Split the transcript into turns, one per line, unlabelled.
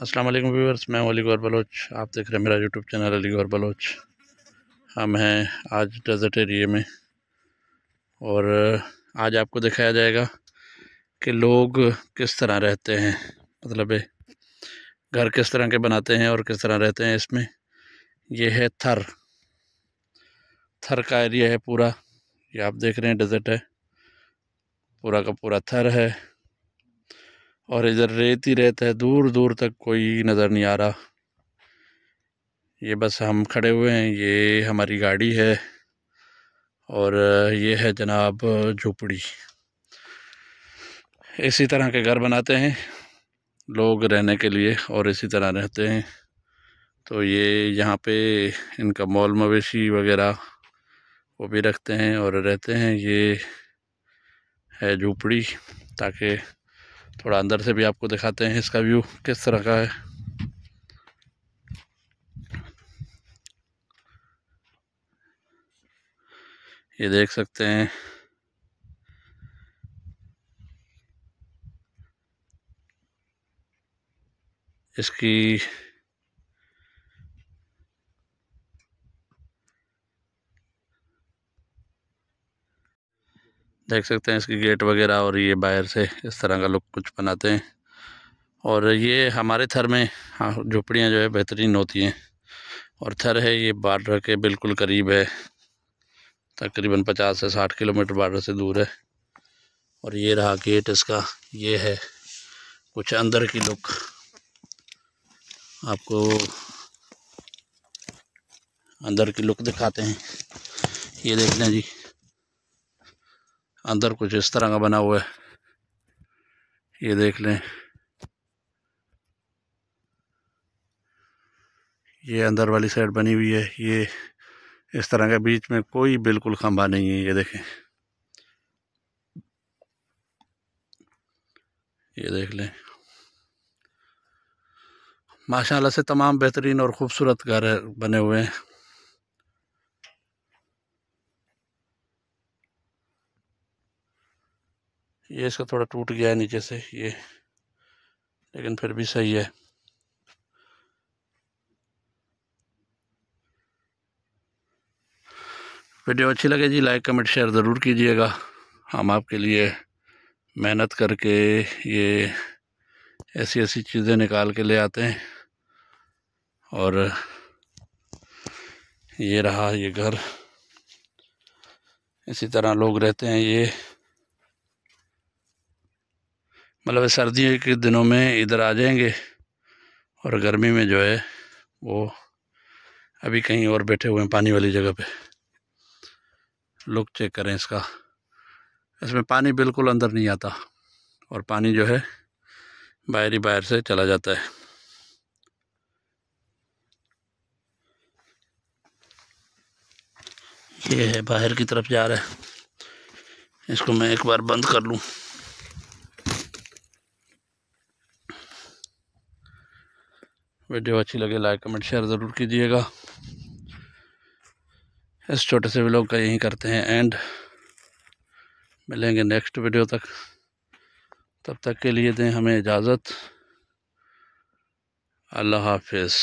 अस्सलाम वालेकुम व्यूवर्स मैं अली गौर बलोच आप देख रहे हैं मेरा यूट्यूब चैनल अली गौर बलोच हम हैं आज डेजर्ट एरिए में और आज आपको दिखाया जाएगा कि लोग किस तरह रहते हैं मतलब घर किस तरह के बनाते हैं और किस तरह रहते हैं इसमें यह है थर थर का एरिया है पूरा ये आप देख रहे हैं डेजर्ट है पूरा का पूरा थर है और इधर रेत ही रेत है दूर दूर तक कोई नज़र नहीं आ रहा ये बस हम खड़े हुए हैं ये हमारी गाड़ी है और ये है जनाब झोपड़ी इसी तरह के घर बनाते हैं लोग रहने के लिए और इसी तरह रहते हैं तो ये यहाँ पे इनका मॉल मवेशी वगैरह वो भी रखते हैं और रहते हैं ये है झोपड़ी ताकि थोड़ा अंदर से भी आपको दिखाते हैं इसका व्यू किस तरह का है ये देख सकते हैं इसकी देख सकते हैं इसकी गेट वगैरह और ये बाहर से इस तरह का लुक कुछ बनाते हैं और ये हमारे थर में हाँ, झोपड़ियाँ जो है बेहतरीन होती हैं और थर है ये बार्डर के बिल्कुल करीब है तकरीबन पचास से साठ किलोमीटर बार्डर से दूर है और ये रहा गेट इसका ये है कुछ अंदर की लुक आपको अंदर की लुक दिखाते हैं ये देख लें जी अंदर कुछ इस तरह का बना हुआ है ये देख लें ये अंदर वाली साइड बनी हुई है ये इस तरह के बीच में कोई बिल्कुल खंभा नहीं है ये देखें ये देख लें माशाल्लाह से तमाम बेहतरीन और ख़ूबसूरत घर बने हुए हैं ये इसका थोड़ा टूट गया है नीचे से ये लेकिन फिर भी सही है वीडियो अच्छी लगे जी लाइक कमेंट शेयर ज़रूर कीजिएगा हम आपके लिए मेहनत करके ये ऐसी ऐसी चीज़ें निकाल के ले आते हैं और ये रहा ये घर इसी तरह लोग रहते हैं ये मतलब सर्दी के दिनों में इधर आ जाएंगे और गर्मी में जो है वो अभी कहीं और बैठे हुए हैं पानी वाली जगह पे लुक चेक करें इसका इसमें पानी बिल्कुल अंदर नहीं आता और पानी जो है बाहर ही बाहर से चला जाता है ये है बाहर की तरफ जा रहा है इसको मैं एक बार बंद कर लूँ वीडियो अच्छी लगे लाइक कमेंट शेयर ज़रूर कीजिएगा इस छोटे से ब्लॉग का यहीं करते हैं एंड मिलेंगे नेक्स्ट वीडियो तक तब तक के लिए दें हमें इजाज़त अल्लाह हाफिज़